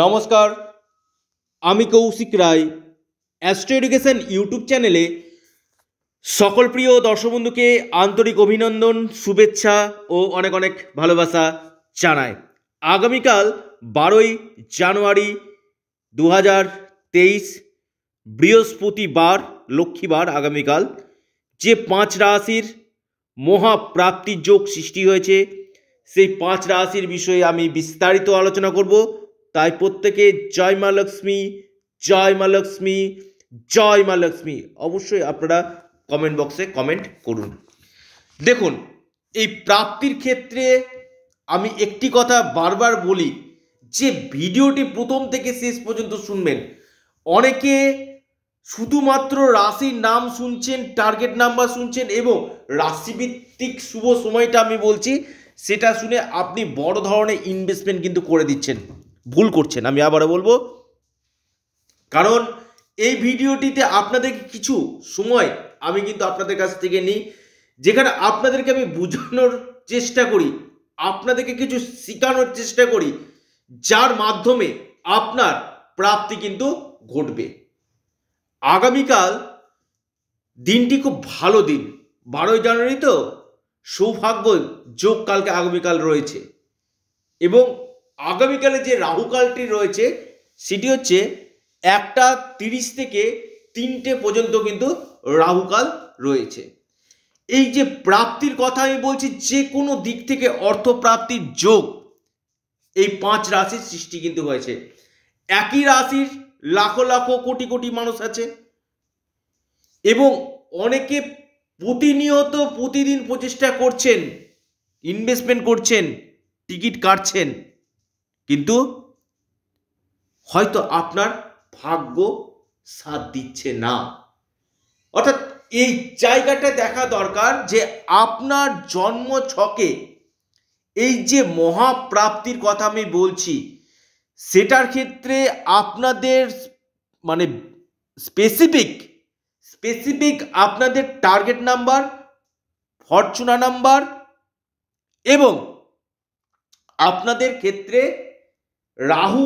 নমস্কার আমি Koushik Roy astro education YouTube চ্যানেলে সকল প্রিয় দর্শকবন্ধুকে আন্তরিক অভিনন্দন শুভেচ্ছা ও অনেক অনেক ভালোবাসা জানায় আগামীকাল বারোই জানুয়ারি দু হাজার তেইশ বৃহস্পতিবার লক্ষ্মীবার আগামীকাল যে পাঁচ রাশির মহাপ্রাপ্তির যোগ সৃষ্টি হয়েছে সেই পাঁচ রাশির বিষয়ে আমি বিস্তারিত আলোচনা করবো তাই প্রত্যেকে জয় মা লক্ষ্মী জয় মা লক্ষ্মী জয় মা লক্ষ্মী অবশ্যই আপনারা কমেন্ট বক্সে কমেন্ট করুন দেখুন এই প্রাপ্তির ক্ষেত্রে আমি একটি কথা বারবার বলি যে ভিডিওটি প্রথম থেকে শেষ পর্যন্ত শুনবেন অনেকে শুধুমাত্র রাশির নাম শুনছেন টার্গেট নাম্বার শুনছেন এবং রাশিভিত্তিক শুভ সময়টা আমি বলছি সেটা শুনে আপনি বড় ধরনের ইনভেস্টমেন্ট কিন্তু করে দিচ্ছেন ভুল করছেন আমি আবারও বলবো কারণ এই ভিডিওটিতে আপনাদের কিছু সময় আমি কিন্তু আপনাদের কাছ থেকে নিই যেখানে আপনাদেরকে আমি বোঝানোর চেষ্টা করি আপনাদেরকে কিছু শেখানোর চেষ্টা করি যার মাধ্যমে আপনার প্রাপ্তি কিন্তু ঘটবে আগামীকাল দিনটি খুব ভালো দিন বারোই জানুয়ারি তো সৌভাগ্য যোগ কালকে আগামীকাল রয়েছে এবং আগামীকালে যে রাহুকালটি রয়েছে সেটি হচ্ছে একটা তিরিশ থেকে তিনটে পর্যন্ত কিন্তু রাহুকাল রয়েছে এই যে প্রাপ্তির কথা আমি বলছি যে কোনো দিক থেকে অর্থপ্রাপ্তির যোগ এই পাঁচ রাশির সৃষ্টি কিন্তু হয়েছে একই রাশির লাখো লাখো কোটি কোটি মানুষ আছে এবং অনেকে প্রতিনিয়ত প্রতিদিন প্রচেষ্টা করছেন ইনভেস্টমেন্ট করছেন টিকিট কাটছেন কিন্তু হয়তো আপনার ভাগ্য সাথ দিচ্ছে না অর্থাৎ এই জায়গাটা দেখা দরকার যে আপনার জন্ম ছকে এই যে মহাপ্রাপ্তির কথা আমি বলছি সেটার ক্ষেত্রে আপনাদের মানে স্পেসিফিক স্পেসিফিক আপনাদের টার্গেট নাম্বার ফরচুনা নাম্বার এবং আপনাদের ক্ষেত্রে রাহু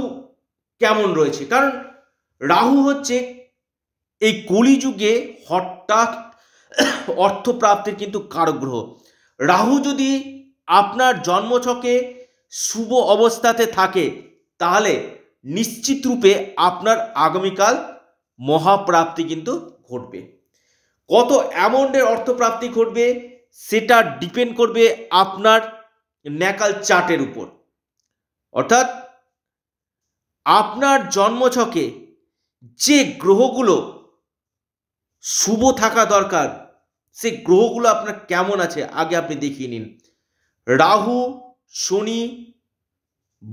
কেমন রয়েছে কারণ রাহু হচ্ছে এই কলিযুগে হঠাৎ অর্থপ্রাপ্তির কিন্তু কারগ্রহ গ্রহ রাহু যদি আপনার জন্মছকে শুভ অবস্থাতে থাকে তাহলে নিশ্চিত রূপে আপনার আগামীকাল মহাপ্রাপ্তি কিন্তু ঘটবে কত অ্যামাউন্টের অর্থপ্রাপ্তি ঘটবে সেটা ডিপেন্ড করবে আপনার ন্যাকাল চার্টের উপর অর্থাৎ আপনার জন্মছকে যে গ্রহগুলো শুভ থাকা দরকার সে গ্রহগুলো আপনার কেমন আছে আগে আপনি দেখিয়ে নিন রাহু শনি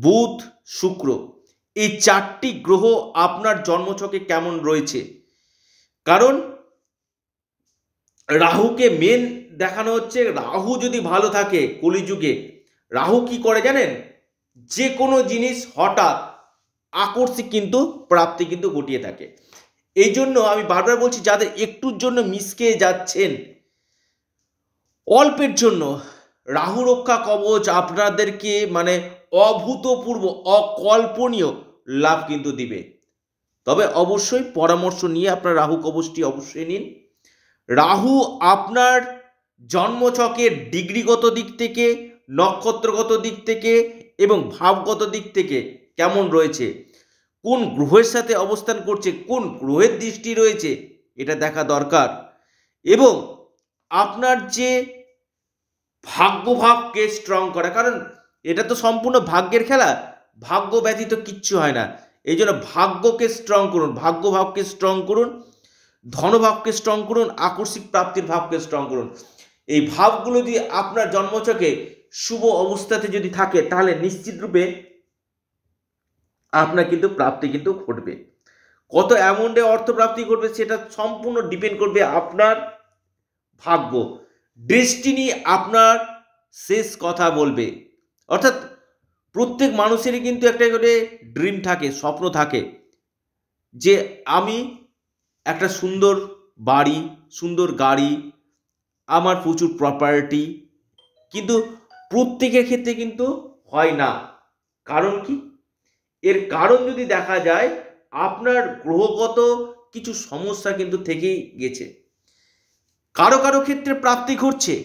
বুধ শুক্র এই চারটি গ্রহ আপনার জন্মছকে কেমন রয়েছে কারণ রাহুকে মেন দেখানো হচ্ছে রাহু যদি ভালো থাকে কলিযুগে রাহু কি করে জানেন যে কোনো জিনিস হঠাৎ আকর্ষিক কিন্তু প্রাপ্তি কিন্তু ঘটিয়ে থাকে এই জন্য আমি বারবার বলছি যাদের একটুর জন্য মিসকে যাচ্ছেন অল্পের জন্য রাহু রক্ষা কবচ আপনাদেরকে মানে অভূতপূর্ব অকল্পনীয় লাভ কিন্তু দিবে তবে অবশ্যই পরামর্শ নিয়ে আপনার রাহু কবচটি অবশ্যই নিন রাহু আপনার জন্মছকের ডিগ্রিগত দিক থেকে নক্ষত্রগত দিক থেকে এবং ভাবগত দিক থেকে কেমন রয়েছে কোন গ্রহের সাথে অবস্থান করছে কোন গ্রহের দৃষ্টি রয়েছে এটা দেখা দরকার এবং আপনার যে ভাগ্যভাবকে স্ট্রং করা কারণ এটা তো সম্পূর্ণ ভাগ্যের খেলা ভাগ্য ব্যতীত কিচ্ছু হয় না এই জন্য ভাগ্যকে স্ট্রং করুন ভাগ্যভাবকে স্ট্রং করুন ধনভাবকে স্ট্রং করুন আকস্মিক প্রাপ্তির ভাবকে স্ট্রং করুন এই ভাবগুলো দিয়ে আপনার জন্মচকে শুভ অবস্থাতে যদি থাকে তাহলে নিশ্চিতরূপে আপনার কিন্তু প্রাপ্তি কিন্তু ঘটবে কত অ্যামাউন্টে অর্থ প্রাপ্তি সেটা সম্পূর্ণ ডিপেন্ড করবে আপনার ভাগ্য ডেস্টিনি আপনার শেষ কথা বলবে অর্থাৎ প্রত্যেক মানুষেরই কিন্তু একটা করে ড্রিম থাকে স্বপ্ন থাকে যে আমি একটা সুন্দর বাড়ি সুন্দর গাড়ি আমার প্রচুর প্রপার্টি কিন্তু প্রত্যেকের ক্ষেত্রে কিন্তু হয় না কারণ কি এর কারণ যদি দেখা যায় আপনার গ্রহগত কিছু সমস্যা কিন্তু থেকেই গেছে কারো কারো ক্ষেত্রে প্রাপ্তি ঘটছে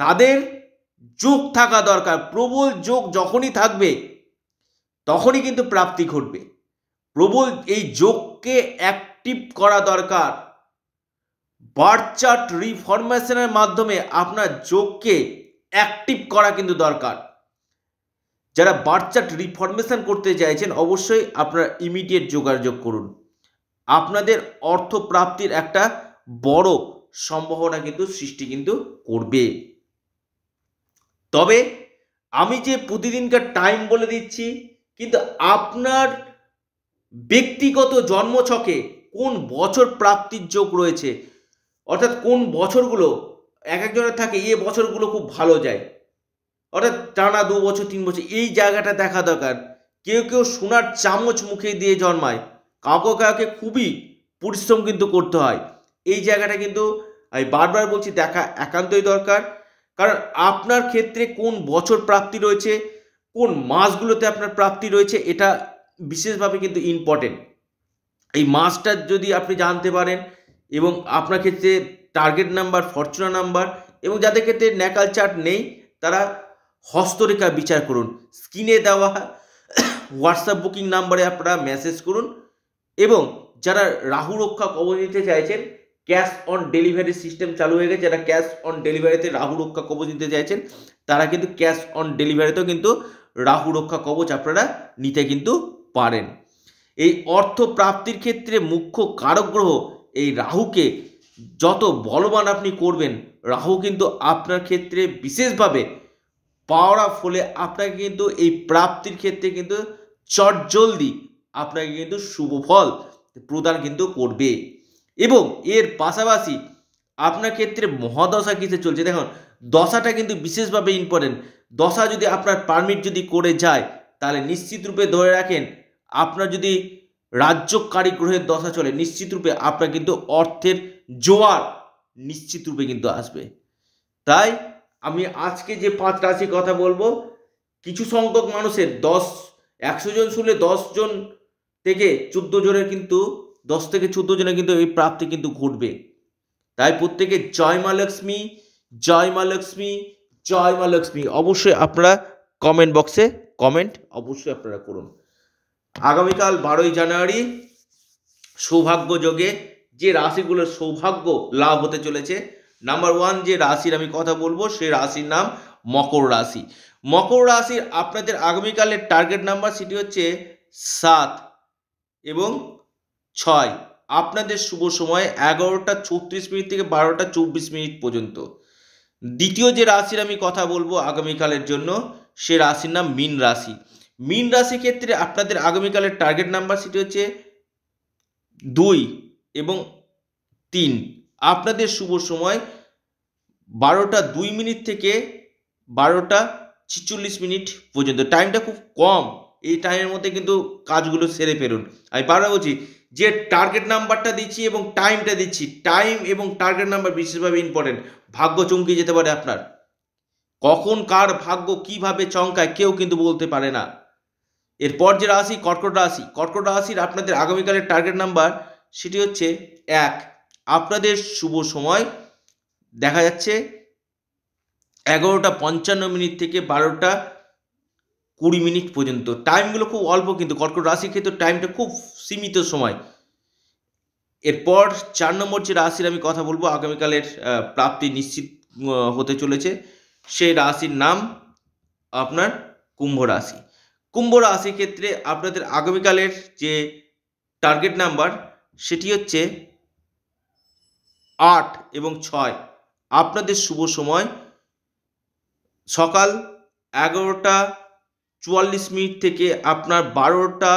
তাদের যোগ থাকা দরকার প্রবল যোগ যখনই থাকবে তখনই কিন্তু প্রাপ্তি ঘটবে প্রবল এই যোগকে অ্যাক্টিভ করা দরকার বার্চার্ট চার্ট রিফরমেশনের মাধ্যমে আপনার যোগকে অ্যাক্টিভ করা কিন্তু দরকার যারা বার্থ চার্ট রিফরমেশন করতে চাইছেন অবশ্যই আপনারা ইমিডিয়েট যোগাযোগ করুন আপনাদের অর্থ প্রাপ্তির একটা বড় সম্ভাবনা কিন্তু সৃষ্টি কিন্তু করবে তবে আমি যে প্রতিদিনকার টাইম বলে দিচ্ছি কিন্তু আপনার ব্যক্তিগত জন্মছকে কোন বছর প্রাপ্তির যোগ রয়েছে অর্থাৎ কোন বছরগুলো এক একজনের থাকে এ বছরগুলো খুব ভালো যায় অর্থাৎ টানা দু বছর তিন বছর এই জায়গাটা দেখা দরকার কেউ কেউ সোনার চামচ মুখে দিয়ে জন্মায় কাউকে কাউকে খুবই পরিশ্রম কিন্তু করতে হয় এই জায়গাটা কিন্তু আমি বারবার বলছি দেখা একান্তই দরকার কারণ আপনার ক্ষেত্রে কোন বছর প্রাপ্তি রয়েছে কোন মাসগুলোতে আপনার প্রাপ্তি রয়েছে এটা বিশেষভাবে কিন্তু ইম্পর্টেন্ট এই মাসটা যদি আপনি জানতে পারেন এবং আপনার ক্ষেত্রে টার্গেট নাম্বার ফরচুনা নাম্বার এবং যাদের ক্ষেত্রে ন্যাকাল চার্ট নেই তারা হস্তরেখা বিচার করুন স্ক্রিনে দেওয়া হোয়াটসঅ্যাপ বুকিং নাম্বারে আপনারা মেসেজ করুন এবং যারা রাহু রক্ষা কবচ নিতে চাইছেন ক্যাশ অন ডেলিভারি সিস্টেম চালু হয়ে গেছে যারা ক্যাশ অন ডেলিভারিতে রাহু রক্ষা কবচ নিতে চাইছেন তারা কিন্তু ক্যাশ অন ডেলিভারিতেও কিন্তু রাহু রক্ষা কবচ আপনারা নিতে কিন্তু পারেন এই অর্থ প্রাপ্তির ক্ষেত্রে মুখ্য কারক গ্রহ এই রাহুকে যত বলবান আপনি করবেন রাহু কিন্তু আপনার ক্ষেত্রে বিশেষভাবে পাওয়ার আপ হলে আপনাকে কিন্তু এই প্রাপ্তির ক্ষেত্রে কিন্তু চটজলদি আপনাকে কিন্তু শুভ ফল প্রদান কিন্তু করবে এবং এর পাশাপাশি আপনার ক্ষেত্রে মহাদশা কিসে চলছে দেখুন দশাটা কিন্তু বিশেষভাবে ইম্পর্টেন্ট দশা যদি আপনার পারমিট যদি করে যায় তাহলে নিশ্চিত রূপে ধরে রাখেন আপনার যদি রাজ্য কারিগ্রহের দশা চলে নিশ্চিত রূপে আপনার কিন্তু অর্থের জোয়ার নিশ্চিত রূপে কিন্তু আসবে তাই আমি আজকে যে পাঁচ রাশি কথা বলবো কিছু সংখ্যক মানুষের দশ একশো জন শুনলে দশ জন থেকে চোদ্দ জনের কিন্তু দশ থেকে চোদ্দ জনের কিন্তু এই প্রাপ্তি কিন্তু ঘটবে তাই প্রত্যেকে জয় মা লক্ষ্মী জয় মা লক্ষ্মী জয় মা লক্ষ্মী অবশ্যই আপনারা কমেন্ট বক্সে কমেন্ট অবশ্যই আপনারা করুন আগামীকাল বারোই জানুয়ারি সৌভাগ্য যোগে যে রাশিগুলোর সৌভাগ্য লাভ হতে চলেছে নাম্বার ওয়ান যে রাশির আমি কথা বলবো সে রাশির নাম মকর রাশি মকর রাশির আপনাদের আগামীকালের টার্গেট নাম্বার সেটি হচ্ছে সাত এবং ছয় আপনাদের শুভ সময় এগারোটা ছত্রিশ মিনিট থেকে বারোটা চব্বিশ মিনিট পর্যন্ত দ্বিতীয় যে রাশির আমি কথা বলবো আগামীকালের জন্য সে রাশির নাম মিন রাশি মিন রাশি ক্ষেত্রে আপনাদের আগামীকালের টার্গেট নাম্বার সেটি হচ্ছে দুই এবং তিন আপনাদের শুভ সময় বারোটা দুই মিনিট থেকে বারোটা ছিচল্লিশ মিনিট পর্যন্ত টাইমটা খুব কম এই টাইমের মধ্যে কিন্তু কাজগুলো সেরে ফেরুন আমি বারবার বলছি যে টার্গেট নাম্বারটা দিচ্ছি এবং টাইমটা দিচ্ছি টাইম এবং টার্গেট নাম্বার বিশেষভাবে ইম্পর্টেন্ট ভাগ্য চমকে যেতে পারে আপনার কখন কার ভাগ্য কিভাবে চমকায় কেউ কিন্তু বলতে পারে না এরপর যে রাশি কর্কট রাশি কর্কট রাশির আপনাদের আগামীকালের টার্গেট নাম্বার সেটি হচ্ছে এক আপনাদের শুভ সময় দেখা যাচ্ছে এগারোটা পঞ্চান্ন মিনিট থেকে বারোটা কুড়ি মিনিট পর্যন্ত টাইমগুলো খুব অল্প কিন্তু কর্কট রাশির ক্ষেত্রে টাইমটা খুব সীমিত সময় এরপর চার নম্বর যে রাশির আমি কথা বলবো আগামীকালের প্রাপ্তি নিশ্চিত হতে চলেছে সেই রাশির নাম আপনার কুম্ভ রাশি কুম্ভ রাশির ক্ষেত্রে আপনাদের আগামীকালের যে টার্গেট নাম্বার সেটি হচ্ছে আট এবং ছয় আপনাদের শুভ সময় সকাল এগারোটা চুয়াল্লিশ মিনিট থেকে আপনার বারোটা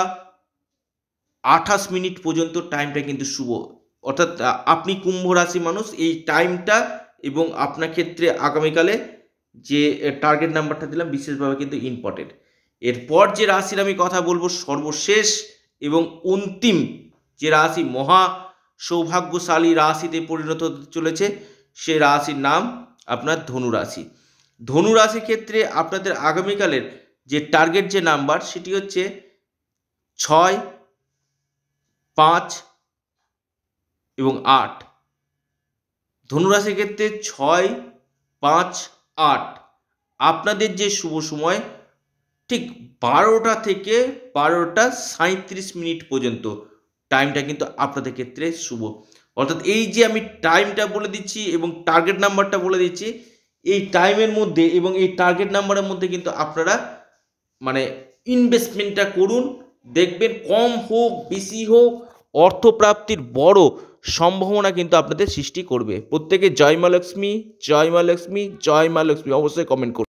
আঠাশ মিনিট পর্যন্ত টাইমটা কিন্তু শুভ অর্থাৎ আপনি কুম্ভ রাশি মানুষ এই টাইমটা এবং আপনার ক্ষেত্রে আগামীকালে যে টার্গেট নাম্বারটা দিলাম বিশেষভাবে কিন্তু ইম্পর্টেন্ট এরপর যে রাশির আমি কথা বলবো সর্বশেষ এবং অন্তিম যে রাশি মহা সৌভাগ্যশালী রাশিতে পরিণত চলেছে সে রাশির নাম আপনার ধনুরাশি ধনুরাশি ক্ষেত্রে আপনাদের আগামীকালের যে টার্গেট যে নাম্বার সেটি হচ্ছে ছয় পাঁচ এবং আট ধনুরাশির ক্ষেত্রে ছয় পাঁচ আট আপনাদের যে শুভ সময় ঠিক বারোটা থেকে বারোটা সাঁত্রিশ মিনিট পর্যন্ত টাইমটা কিন্তু আপনাদের ক্ষেত্রে শুভ অর্থাৎ এই যে আমি টাইমটা বলে দিচ্ছি এবং টার্গেট নাম্বারটা বলে দিচ্ছি এই টাইমের মধ্যে এবং এই টার্গেট নাম্বারের মধ্যে কিন্তু আপনারা মানে ইনভেস্টমেন্টটা করুন দেখবেন কম হোক বেশি হোক অর্থপ্রাপ্তির বড় সম্ভাবনা কিন্তু আপনাদের সৃষ্টি করবে প্রত্যেকে জয় মা লক্ষ্মী জয় মা লক্ষ্মী জয় মা লক্ষ্মী অবশ্যই কমেন্ট করুন